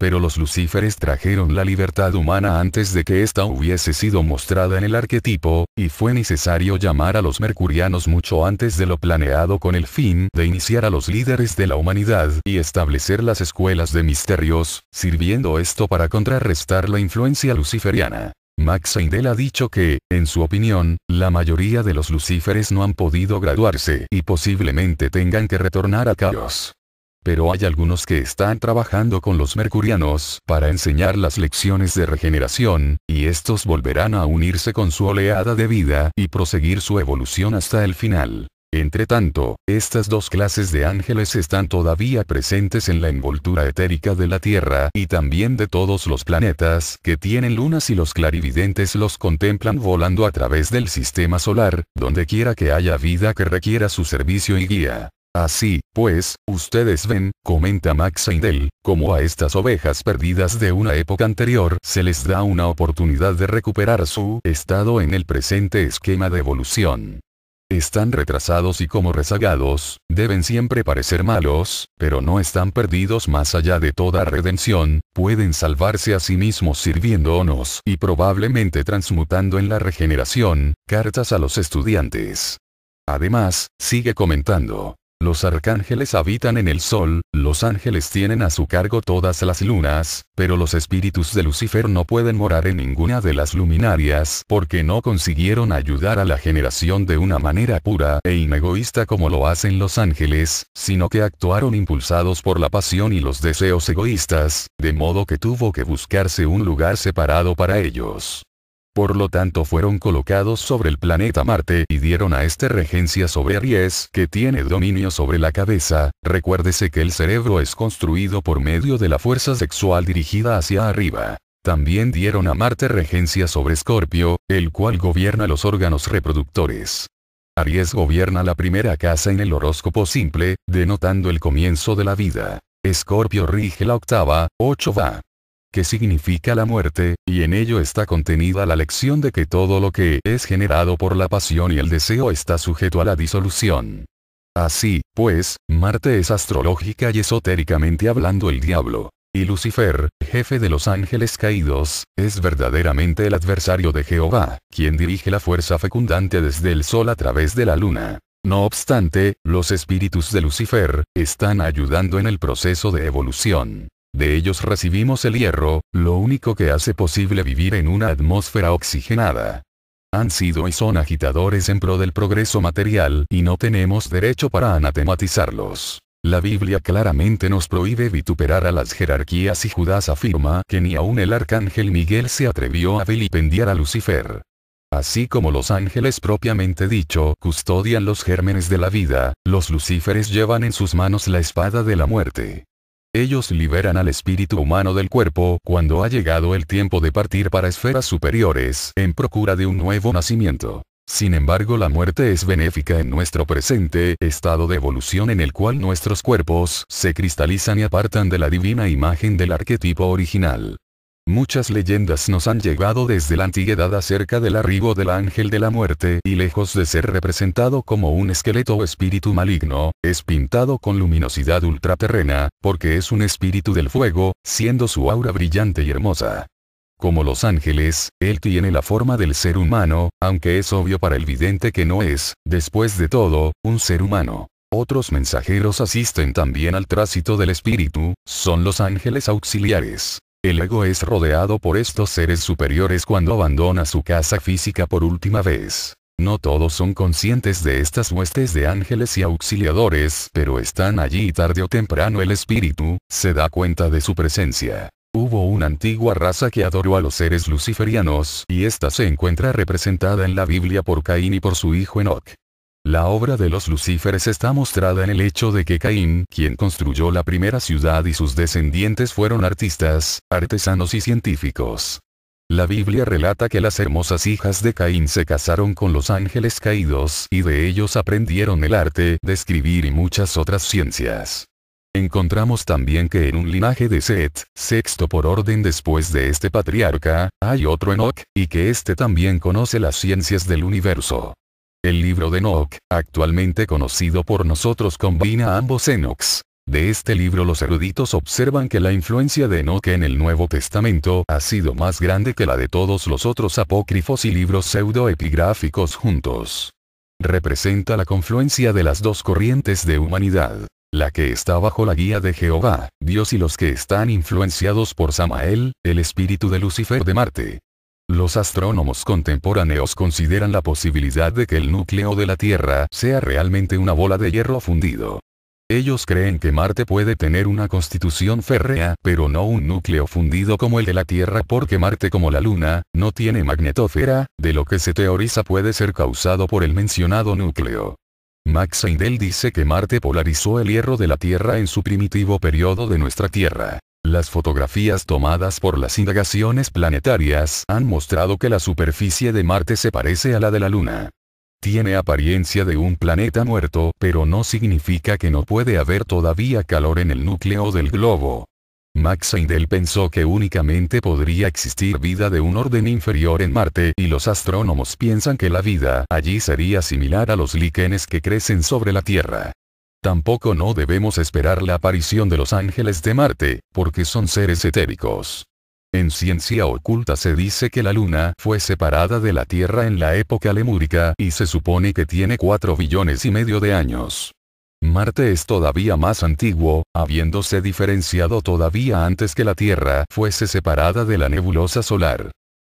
pero los lucíferes trajeron la libertad humana antes de que ésta hubiese sido mostrada en el arquetipo, y fue necesario llamar a los mercurianos mucho antes de lo planeado con el fin de iniciar a los líderes de la humanidad y establecer las escuelas de misterios, sirviendo esto para contrarrestar la influencia luciferiana. Max Eindel ha dicho que, en su opinión, la mayoría de los lucíferes no han podido graduarse y posiblemente tengan que retornar a Caos. Pero hay algunos que están trabajando con los mercurianos para enseñar las lecciones de regeneración, y estos volverán a unirse con su oleada de vida y proseguir su evolución hasta el final. Entre tanto, estas dos clases de ángeles están todavía presentes en la envoltura etérica de la Tierra y también de todos los planetas que tienen lunas y los clarividentes los contemplan volando a través del sistema solar, donde quiera que haya vida que requiera su servicio y guía. Así, pues, ustedes ven, comenta Max Eindel, como a estas ovejas perdidas de una época anterior se les da una oportunidad de recuperar su estado en el presente esquema de evolución. Están retrasados y como rezagados, deben siempre parecer malos, pero no están perdidos más allá de toda redención, pueden salvarse a sí mismos sirviéndonos y probablemente transmutando en la regeneración, cartas a los estudiantes. Además, sigue comentando, los arcángeles habitan en el sol, los ángeles tienen a su cargo todas las lunas, pero los espíritus de Lucifer no pueden morar en ninguna de las luminarias porque no consiguieron ayudar a la generación de una manera pura e inegoísta como lo hacen los ángeles, sino que actuaron impulsados por la pasión y los deseos egoístas, de modo que tuvo que buscarse un lugar separado para ellos. Por lo tanto fueron colocados sobre el planeta Marte y dieron a este regencia sobre Aries que tiene dominio sobre la cabeza, recuérdese que el cerebro es construido por medio de la fuerza sexual dirigida hacia arriba. También dieron a Marte regencia sobre Escorpio, el cual gobierna los órganos reproductores. Aries gobierna la primera casa en el horóscopo simple, denotando el comienzo de la vida. Escorpio rige la octava, 8 va que significa la muerte, y en ello está contenida la lección de que todo lo que es generado por la pasión y el deseo está sujeto a la disolución. Así, pues, Marte es astrológica y esotéricamente hablando el diablo. Y Lucifer, jefe de los ángeles caídos, es verdaderamente el adversario de Jehová, quien dirige la fuerza fecundante desde el sol a través de la luna. No obstante, los espíritus de Lucifer, están ayudando en el proceso de evolución. De ellos recibimos el hierro, lo único que hace posible vivir en una atmósfera oxigenada. Han sido y son agitadores en pro del progreso material, y no tenemos derecho para anatematizarlos. La Biblia claramente nos prohíbe vituperar a las jerarquías y Judas afirma que ni aun el arcángel Miguel se atrevió a vilipendiar a Lucifer. Así como los ángeles propiamente dicho custodian los gérmenes de la vida, los lucíferes llevan en sus manos la espada de la muerte. Ellos liberan al espíritu humano del cuerpo cuando ha llegado el tiempo de partir para esferas superiores en procura de un nuevo nacimiento. Sin embargo, la muerte es benéfica en nuestro presente estado de evolución en el cual nuestros cuerpos se cristalizan y apartan de la divina imagen del arquetipo original. Muchas leyendas nos han llegado desde la antigüedad acerca del arribo del ángel de la muerte y lejos de ser representado como un esqueleto o espíritu maligno, es pintado con luminosidad ultraterrena, porque es un espíritu del fuego, siendo su aura brillante y hermosa. Como los ángeles, él tiene la forma del ser humano, aunque es obvio para el vidente que no es, después de todo, un ser humano. Otros mensajeros asisten también al tránsito del espíritu, son los ángeles auxiliares. El ego es rodeado por estos seres superiores cuando abandona su casa física por última vez. No todos son conscientes de estas huestes de ángeles y auxiliadores, pero están allí tarde o temprano el espíritu, se da cuenta de su presencia. Hubo una antigua raza que adoró a los seres luciferianos, y esta se encuentra representada en la Biblia por Caín y por su hijo Enoch. La obra de los Lucíferes está mostrada en el hecho de que Caín, quien construyó la primera ciudad y sus descendientes fueron artistas, artesanos y científicos. La Biblia relata que las hermosas hijas de Caín se casaron con los ángeles caídos y de ellos aprendieron el arte de escribir y muchas otras ciencias. Encontramos también que en un linaje de Set, sexto por orden después de este patriarca, hay otro Enoch, y que éste también conoce las ciencias del universo. El libro de Enoch, actualmente conocido por nosotros combina ambos Enochs. De este libro los eruditos observan que la influencia de Enoch en el Nuevo Testamento ha sido más grande que la de todos los otros apócrifos y libros pseudoepigráficos juntos. Representa la confluencia de las dos corrientes de humanidad, la que está bajo la guía de Jehová, Dios y los que están influenciados por Samael, el espíritu de Lucifer de Marte. Los astrónomos contemporáneos consideran la posibilidad de que el núcleo de la Tierra sea realmente una bola de hierro fundido. Ellos creen que Marte puede tener una constitución férrea, pero no un núcleo fundido como el de la Tierra porque Marte como la Luna, no tiene magnetosfera, de lo que se teoriza puede ser causado por el mencionado núcleo. Max Heindel dice que Marte polarizó el hierro de la Tierra en su primitivo periodo de nuestra Tierra. Las fotografías tomadas por las indagaciones planetarias han mostrado que la superficie de Marte se parece a la de la Luna. Tiene apariencia de un planeta muerto, pero no significa que no puede haber todavía calor en el núcleo del globo. Max Heindel pensó que únicamente podría existir vida de un orden inferior en Marte y los astrónomos piensan que la vida allí sería similar a los líquenes que crecen sobre la Tierra. Tampoco no debemos esperar la aparición de los ángeles de Marte, porque son seres etéricos. En ciencia oculta se dice que la Luna fue separada de la Tierra en la época lemúrica y se supone que tiene 4 billones y medio de años. Marte es todavía más antiguo, habiéndose diferenciado todavía antes que la Tierra fuese separada de la nebulosa solar.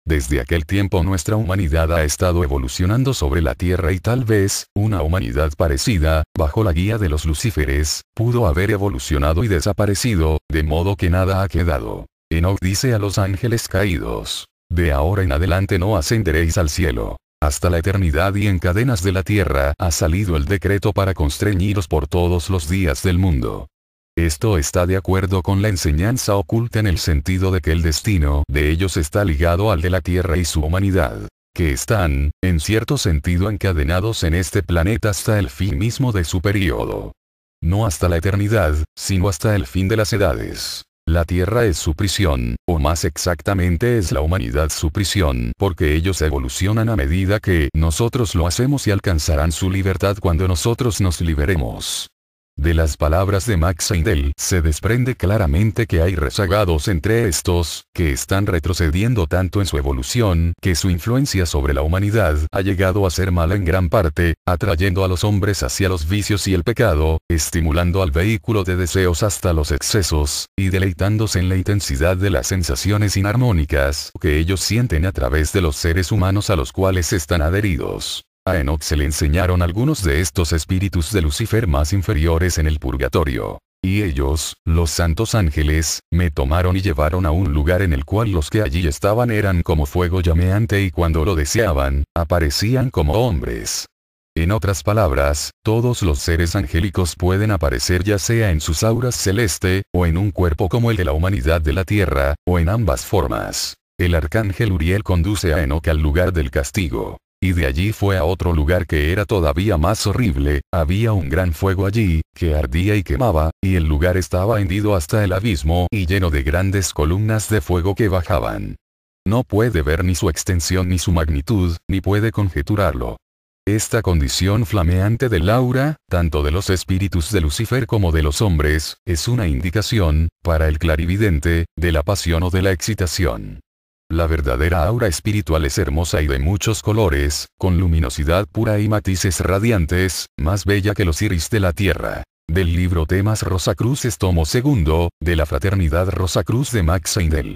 Desde aquel tiempo nuestra humanidad ha estado evolucionando sobre la Tierra y tal vez, una humanidad parecida, bajo la guía de los lucíferes, pudo haber evolucionado y desaparecido, de modo que nada ha quedado. Enoch dice a los ángeles caídos. De ahora en adelante no ascenderéis al cielo. Hasta la eternidad y en cadenas de la tierra ha salido el decreto para constreñiros por todos los días del mundo. Esto está de acuerdo con la enseñanza oculta en el sentido de que el destino de ellos está ligado al de la Tierra y su humanidad que están, en cierto sentido, encadenados en este planeta hasta el fin mismo de su periodo. No hasta la eternidad, sino hasta el fin de las edades. La Tierra es su prisión, o más exactamente es la humanidad su prisión, porque ellos evolucionan a medida que nosotros lo hacemos y alcanzarán su libertad cuando nosotros nos liberemos. De las palabras de Max Eindel se desprende claramente que hay rezagados entre estos, que están retrocediendo tanto en su evolución que su influencia sobre la humanidad ha llegado a ser mala en gran parte, atrayendo a los hombres hacia los vicios y el pecado, estimulando al vehículo de deseos hasta los excesos, y deleitándose en la intensidad de las sensaciones inarmónicas que ellos sienten a través de los seres humanos a los cuales están adheridos. A Enoch se le enseñaron algunos de estos espíritus de Lucifer más inferiores en el purgatorio. Y ellos, los santos ángeles, me tomaron y llevaron a un lugar en el cual los que allí estaban eran como fuego llameante y cuando lo deseaban, aparecían como hombres. En otras palabras, todos los seres angélicos pueden aparecer ya sea en sus auras celeste, o en un cuerpo como el de la humanidad de la Tierra, o en ambas formas. El arcángel Uriel conduce a Enoch al lugar del castigo y de allí fue a otro lugar que era todavía más horrible, había un gran fuego allí, que ardía y quemaba, y el lugar estaba hendido hasta el abismo y lleno de grandes columnas de fuego que bajaban. No puede ver ni su extensión ni su magnitud, ni puede conjeturarlo. Esta condición flameante de Laura, tanto de los espíritus de Lucifer como de los hombres, es una indicación, para el clarividente, de la pasión o de la excitación. La verdadera aura espiritual es hermosa y de muchos colores, con luminosidad pura y matices radiantes, más bella que los iris de la tierra. Del libro Temas Rosacruces tomo segundo, de la Fraternidad Rosacruz de Max Seidel.